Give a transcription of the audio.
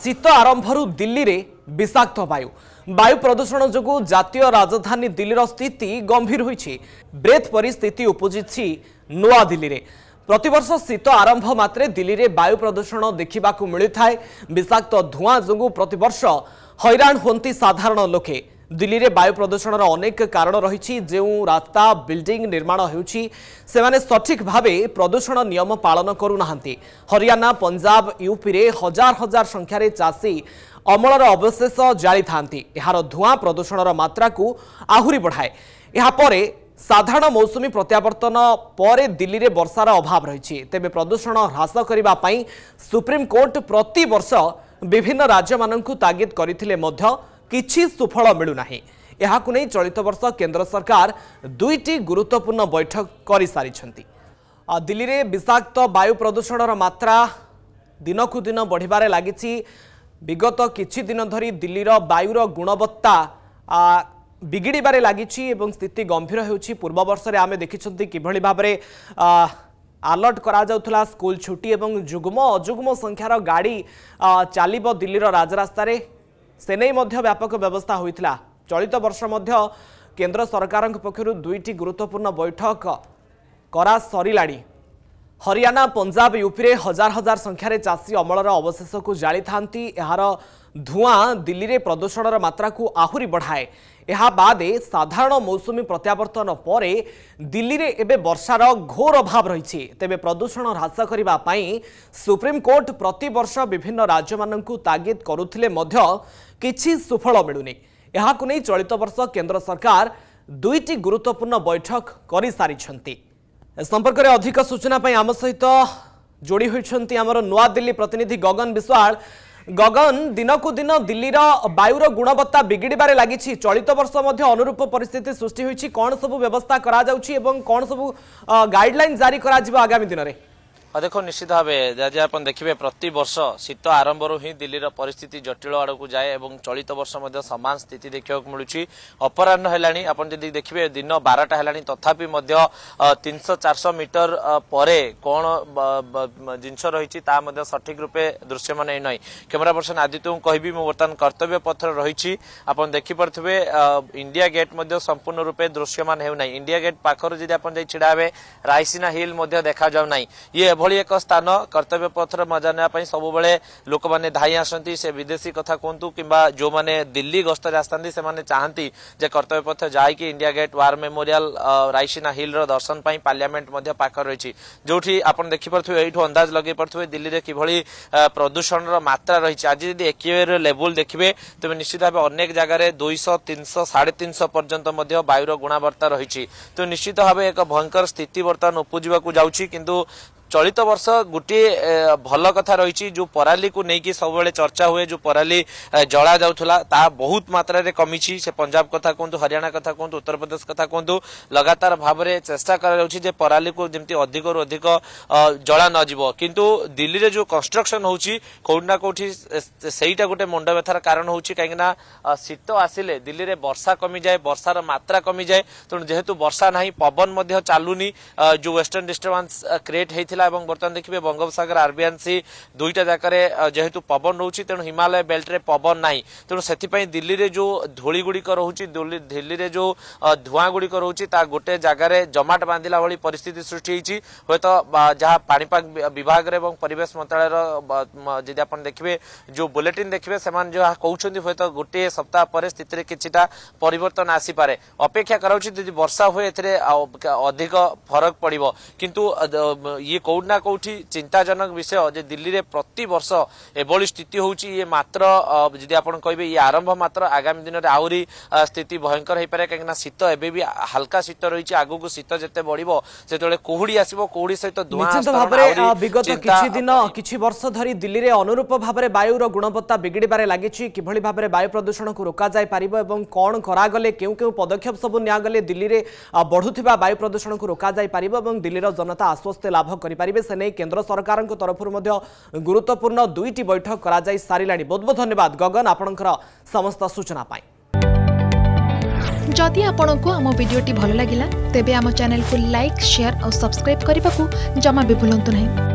ଶୀତ ଆରମ୍ଭରୁ ଦିଲ୍ଲୀରେ ବିଷାକ୍ତ ବାୟୁ ବାୟୁ ପ୍ରଦୂଷଣ ଯୋଗୁଁ ଜାତୀୟ ରାଜଧାନୀ ଦିଲ୍ଲୀର ସ୍ଥିତି ଗମ୍ଭୀର ହୋଇଛି ବ୍ରେଥ୍ ପରି ସ୍ଥିତି ଉପୁଜିଛି ନୂଆଦିଲ୍ଲୀରେ ପ୍ରତିବର୍ଷ ଶୀତ ଆରମ୍ଭ ମାତ୍ରେ ଦିଲ୍ଲୀରେ ବାୟୁ ପ୍ରଦୂଷଣ ଦେଖିବାକୁ ମିଳିଥାଏ ବିଷାକ୍ତ ଧୂଆଁ ଯୋଗୁଁ ପ୍ରତିବର୍ଷ ହଇରାଣ ହୁଅନ୍ତି ସାଧାରଣ ଲୋକେ দিল্লিরে বায়ু প্রদূষণর অনেক কারণ রয়েছে যে রাস্তা বিল্ডিং নির্মাণ হচ্ছে সে সঠিক ভাবে প্রদূষণ নিয়ম পালন করু না হরিয়ানা পঞ্জাব ইউপিরে হাজার হাজার সংখ্যার চাষী অমলর অবশেষ জাড়ি থাকে এর ধূয়া প্রদূষণর মাত্রাকু আহরি বড়ায়ে এরপরে সাধারণ মৌসুমী প্রত্যাবর্তন পরে দিল্লিরে বর্ষার অভাব রয়েছে তেবে প্রদূষণ হ্রাস করা সুপ্রিমকোর্ট প্রত্যর্ষ বিভিন্ন রাজ্যমানঙ্কু তাগিদ করে କିଛି ସୁଫଳ ମିଳୁନାହିଁ ଏହାକୁ ନେଇ ଚଳିତ ବର୍ଷ କେନ୍ଦ୍ର ସରକାର ଦୁଇଟି ଗୁରୁତ୍ୱପୂର୍ଣ୍ଣ ବୈଠକ କରିସାରିଛନ୍ତି ଦିଲ୍ଲୀରେ ବିଷାକ୍ତ ବାୟୁ ପ୍ରଦୂଷଣର ମାତ୍ରା ଦିନକୁ ଦିନ ବଢ଼ିବାରେ ଲାଗିଛି ବିଗତ କିଛି ଦିନ ଧରି ଦିଲ୍ଲୀର ବାୟୁର ଗୁଣବତ୍ତା ବିଗିଡ଼ିବାରେ ଲାଗିଛି ଏବଂ ସ୍ଥିତି ଗମ୍ଭୀର ହେଉଛି ପୂର୍ବ ବର୍ଷରେ ଆମେ ଦେଖିଛନ୍ତି କିଭଳି ଭାବରେ ଆଲର୍ଟ କରାଯାଉଥିଲା ସ୍କୁଲ ଛୁଟି ଏବଂ ଯୁଗ୍ମ ଅଯୁଗ୍ମ ସଂଖ୍ୟାର ଗାଡ଼ି ଚାଲିବ ଦିଲ୍ଲୀର ରାଜରାସ୍ତାରେ ସେ ନେଇ ମଧ୍ୟ ବ୍ୟାପକ ବ୍ୟବସ୍ଥା ହୋଇଥିଲା ଚଳିତ ବର୍ଷ ମଧ୍ୟ କେନ୍ଦ୍ର ସରକାରଙ୍କ ପକ୍ଷରୁ ଦୁଇଟି ଗୁରୁତ୍ୱପୂର୍ଣ୍ଣ ବୈଠକ କରାସରିଲାଣି ହରିୟାଣା ପଞ୍ଜାବ ୟୁପିରେ ହଜାର ହଜାର ସଂଖ୍ୟାରେ ଚାଷୀ ଅମଳର ଅବଶେଷକୁ ଜାଳିଥାନ୍ତି ଏହାର ଧୂଆଁ ଦିଲ୍ଲୀରେ ପ୍ରଦୂଷଣର ମାତ୍ରାକୁ ଆହୁରି ବଢ଼ାଏ ଏହା ବାଦେ ସାଧାରଣ ମୌସୁମୀ ପ୍ରତ୍ୟାବର୍ତ୍ତନ ପରେ ଦିଲ୍ଲୀରେ ଏବେ ବର୍ଷାର ଘୋର ଅଭାବ ରହିଛି ତେବେ ପ୍ରଦୂଷଣ ହ୍ରାସ କରିବା ପାଇଁ ସୁପ୍ରିମକୋର୍ଟ ପ୍ରତିବର୍ଷ ବିଭିନ୍ନ ରାଜ୍ୟମାନଙ୍କୁ ତାଗିଦ କରୁଥିଲେ ମଧ୍ୟ କିଛି ସୁଫଳ ମିଳୁନି ଏହାକୁ ନେଇ ଚଳିତ ବର୍ଷ କେନ୍ଦ୍ର ସରକାର ଦୁଇଟି ଗୁରୁତ୍ୱପୂର୍ଣ୍ଣ ବୈଠକ କରିସାରିଛନ୍ତି ଏ ସମ୍ପର୍କରେ ଅଧିକ ସୂଚନା ପାଇଁ ଆମ ସହିତ ଯୋଡ଼ି ହୋଇଛନ୍ତି ଆମର ନୂଆଦିଲ୍ଲୀ ପ୍ରତିନିଧି ଗଗନ ବିଶ୍ୱାଳ ଗଗନ ଦିନକୁ ଦିନ ଦିଲ୍ଲୀର ବାୟୁର ଗୁଣବତ୍ତା ବିଗିଡ଼ିବାରେ ଲାଗିଛି ଚଳିତ ବର୍ଷ ମଧ୍ୟ ଅନୁରୂପ ପରିସ୍ଥିତି ସୃଷ୍ଟି ହୋଇଛି କ'ଣ ସବୁ ବ୍ୟବସ୍ଥା କରାଯାଉଛି ଏବଂ କ'ଣ ସବୁ ଗାଇଡ୍ଲାଇନ୍ ଜାରି କରାଯିବ ଆଗାମୀ ଦିନରେ ଅଧ୍ୟକ୍ଷ ନିଶ୍ଚିତ ଭାବେ ଯଦି ଆପଣ ଦେଖିବେ ପ୍ରତିବର୍ଷ ଶୀତ ଆରମ୍ଭରୁ ହିଁ ଦିଲ୍ଲୀର ପରିସ୍ଥିତି ଜଟିଳ ଆଡ଼କୁ ଯାଏ ଏବଂ ଚଳିତ ବର୍ଷ ମଧ୍ୟ ସମାନ ସ୍ଥିତି ଦେଖିବାକୁ ମିଳୁଛି ଅପରାହ୍ନ ହେଲାଣି ଆପଣ ଯଦି ଦେଖିବେ ଦିନ ବାରଟା ହେଲାଣି ତଥାପି ମଧ୍ୟ ତିନିଶହ ଚାରିଶହ ମିଟର ପରେ କ'ଣ ଜିନିଷ ରହିଛି ତାହା ମଧ୍ୟ ସଠିକ୍ ରୂପେ ଦୃଶ୍ୟମାନ ହେଇନାହିଁ କ୍ୟାମେରା ପର୍ସନ ଆଦିତ୍ୟଙ୍କୁ କହିବି ମୁଁ ବର୍ତ୍ତମାନ କର୍ତ୍ତବ୍ୟ ପଥର ରହିଛି ଆପଣ ଦେଖିପାରୁଥିବେ ଇଣ୍ଡିଆ ଗେଟ୍ ମଧ୍ୟ ସମ୍ପୂର୍ଣ୍ଣ ରୂପେ ଦୃଶ୍ୟମାନ ହେଉନାହିଁ ଇଣ୍ଡିଆ ଗେଟ୍ ପାଖରୁ ଯଦି ଆପଣ ଯାଇ ଛିଡ଼ା ହେବେ ରାଇସିନା ହିଲ୍ ମଧ୍ୟ ଦେଖାଯାଉନାହିଁ ଇଏ ଏଭଳି ଏକ ସ୍ଥାନ କର୍ତ୍ତବ୍ୟ ପଥରେ ମଜା ନେବା ପାଇଁ ସବୁବେଳେ ଲୋକମାନେ ଧାଇଁ ଆସନ୍ତି ସେ ବିଦେଶୀ କଥା କୁହନ୍ତୁ କିମ୍ବା ଯେଉଁମାନେ ଦିଲ୍ଲୀ ଗସ୍ତରେ ଆସିଥାନ୍ତି ସେମାନେ ଚାହାନ୍ତି ଯେ କର୍ତ୍ତବ୍ୟ ପଥ ଯାଇକି India gate war memorial Raisina ହିଲ୍ର ଦର୍ଶନ ପାଇଁ ପାର୍ଲିଆମେଣ୍ଟ ମଧ୍ୟ ପାଖରେ ରହିଛି ଯେଉଁଠି ଆପଣ ଦେଖିପାରୁଥିବେ ଏଇଠୁ ଅନ୍ଦାଜ ଲଗାଇ ପାରୁଥିବେ ଦିଲ୍ଲୀରେ କିଭଳି ପ୍ରଦୂଷଣର ମାତ୍ରା ରହିଛି ଆଜି ଯଦି ଏକ୍ୟୁଏର ଲେବୁଲ ଦେଖିବେ ତେବେ ନିଶ୍ଚିତ ଭାବେ ଅନେକ ଜାଗାରେ ଦୁଇଶହ ତିନିଶହ ସାଢ଼େ ତିନିଶହ ପର୍ଯ୍ୟନ୍ତ ମଧ୍ୟ ବାୟୁର ଗୁଣାବର୍ତ୍ତା ରହିଛି ତେଣୁ ନିଶ୍ଚିତ ଭାବେ ଏକ ଭୟଙ୍କର ସ୍ଥିତି ବର୍ତ୍ତମାନ ଉପୁଜିବାକୁ ଯାଉଛି କିନ୍ତୁ চলিত বর্ষ গোটিয়ে ভাল কথা রয়েছে যে পরালি কু নেই সবুলে চর্চা হুয়ে যে পরালি জলা যাওয়া তা বহু মাত্রার কমিছি সে পঞ্জাব কথা কুহ হরিয়ানা কথা কুহতু উত্তরপ্রদেশ কথা কুহ লগাতার ভাবে চেষ্টা করা যাচ্ছে যে পরালি কু যেমি অধিক রু অধিক জলা নযিব কিন্তু দিল্লিরে যে কনস্ট্রকশন হচ্ছে কোটি না কোটি সেইটা গোটে মুন্ড ব্যথার কারণ হচ্ছে কিনা শীত আসলে দিল্লিরে বর্ষা কমি যায় বর্ষার মাত্রা কমি যায় তেমন যেহেতু বর্ষা না পবন চালুনি যে ওয়েস্টর্ন ডিস্টর্বান্স ক্রিয়েট হয়েছিল रहा बर्तमान देखिए बंगोपसगर आरबीआनसी दुईटा जगार जेहेतु पवन रोच तेणु हिमालय बेल्ट पवन ना तेणु से दिल्ली में जो धूलीगुड़िक रोच दिल्ली में जो धूआ गुड़िक रोच गोटे जगार जमाट बांधा भाई पिस्थित सृष्टि हे तो जहाँ पापाग विभाग परेश मंत्रालय जी आप देखिए जो बुलेटिन देखिए से कौन हूं तो गोटे सप्ताह पर स्थित किसीटा पर आसपे अपेक्षा कराऊँच हुए अधिक फरक पड़ो कितु ये कह কোটি না কোটি চিন্তাজনক বিষয় যে প্রতি বর্ষ এভাবে স্থিতি হচ্ছে ইয়ে মাত্র যদি আপনার কে ইয়ে আরম্ভ মাত্র আগামী দিনের আহরি স্থিতি ভয়ঙ্কর হয়ে পড়ে কিনা শীত এবে বি হালকা শীত রয়েছে আগুক শীত যেতে বড় সেতবে কুহুড়ি আসব কুহুড়ি সহ বিগত কিছু দিন কিছু বর্ষ ধর দিল্লিরে অনুরূপ ভাবে বায়ুর গুণবত্তা বিগিড়িবার লাগিছি কিভাবে ভাবে বায়ু প্রদূষণকে যাই পারিব এবং কণ করাগলে কেউ কেউ পদক্ষেপ সবু নিয়াগলে দিল্লিরে বড়ুথিবা বায়ু প্রদূষণকে যাই পারিব এবং দিল্লির জনতা আশ্বস্তি লাভ করি କରିପାରିବେ ସେ ନେଇ କେନ୍ଦ୍ର ସରକାରଙ୍କ ତରଫରୁ ମଧ୍ୟ ଗୁରୁତ୍ୱପୂର୍ଣ୍ଣ ଦୁଇଟି ବୈଠକ କରାଯାଇ ସାରିଲାଣି ବହୁତ ବହୁତ ଧନ୍ୟବାଦ ଗଗନ ଆପଣଙ୍କର ସମସ୍ତ ସୂଚନା ପାଇଁ ଯଦି ଆପଣଙ୍କୁ ଆମ ଭିଡ଼ିଓଟି ଭଲ ଲାଗିଲା ତେବେ ଆମ ଚ୍ୟାନେଲକୁ ଲାଇକ୍ ସେୟାର ଆଉ ସବସ୍କ୍ରାଇବ୍ କରିବାକୁ ଜମା ବି ଭୁଲନ୍ତୁ ନାହିଁ